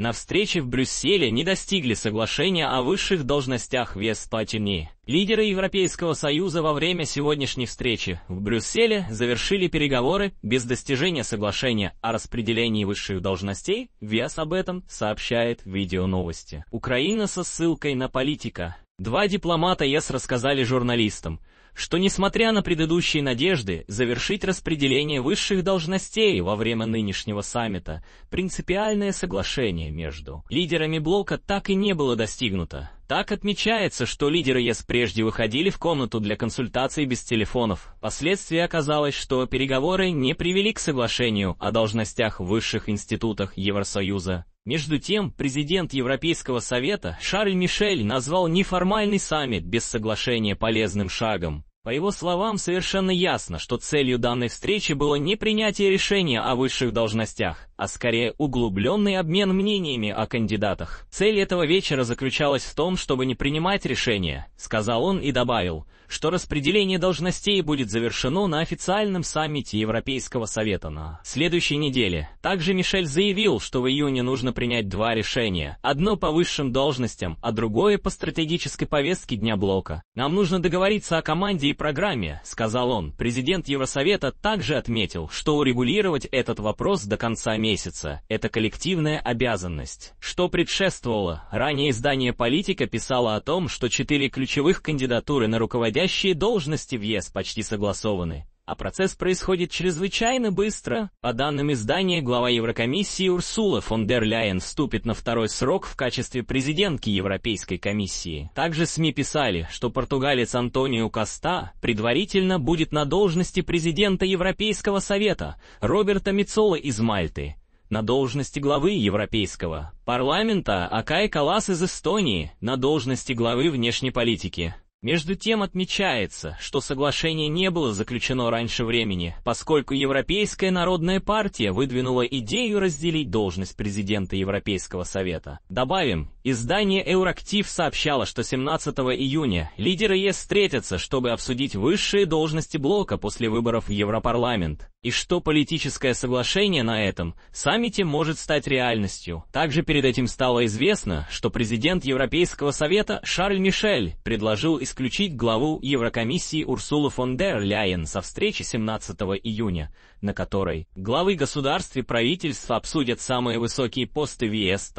На встрече в Брюсселе не достигли соглашения о высших должностях Вест-Патини. Лидеры Европейского Союза во время сегодняшней встречи в Брюсселе завершили переговоры без достижения соглашения о распределении высших должностей. Вес об этом сообщает видео новости. Украина со ссылкой на политика. Два дипломата ЕС рассказали журналистам, что несмотря на предыдущие надежды завершить распределение высших должностей во время нынешнего саммита, принципиальное соглашение между лидерами блока так и не было достигнуто. Так отмечается, что лидеры ЕС прежде выходили в комнату для консультаций без телефонов. Впоследствии оказалось, что переговоры не привели к соглашению о должностях в высших институтах Евросоюза. Между тем, президент Европейского совета Шарль Мишель назвал неформальный саммит без соглашения полезным шагом. По его словам, совершенно ясно, что целью данной встречи было не принятие решения о высших должностях, а скорее углубленный обмен мнениями о кандидатах. Цель этого вечера заключалась в том, чтобы не принимать решения, сказал он и добавил, что распределение должностей будет завершено на официальном саммите Европейского Совета на следующей неделе. Также Мишель заявил, что в июне нужно принять два решения, одно по высшим должностям, а другое по стратегической повестке Дня Блока. Нам нужно договориться о команде своей программе, сказал он, президент Евросовета также отметил, что урегулировать этот вопрос до конца месяца – это коллективная обязанность. Что предшествовало, ранее издание «Политика» писало о том, что четыре ключевых кандидатуры на руководящие должности в ЕС почти согласованы. А процесс происходит чрезвычайно быстро. По данным издания, глава Еврокомиссии Урсула фон дер Ляйен вступит на второй срок в качестве президентки Европейской комиссии. Также СМИ писали, что португалец Антонио Коста предварительно будет на должности президента Европейского совета Роберта Мицола из Мальты, на должности главы Европейского парламента Акай Калас из Эстонии, на должности главы внешней политики. Между тем отмечается, что соглашение не было заключено раньше времени, поскольку Европейская народная партия выдвинула идею разделить должность президента Европейского совета. Добавим, издание «Евроактив» сообщало, что 17 июня лидеры ЕС встретятся, чтобы обсудить высшие должности блока после выборов в Европарламент и что политическое соглашение на этом саммите может стать реальностью. Также перед этим стало известно, что президент Европейского совета Шарль Мишель предложил исключить главу Еврокомиссии Урсулу фон дер Ляйен со встречи 17 июня, на которой главы государств и правительства обсудят самые высокие посты в ЕС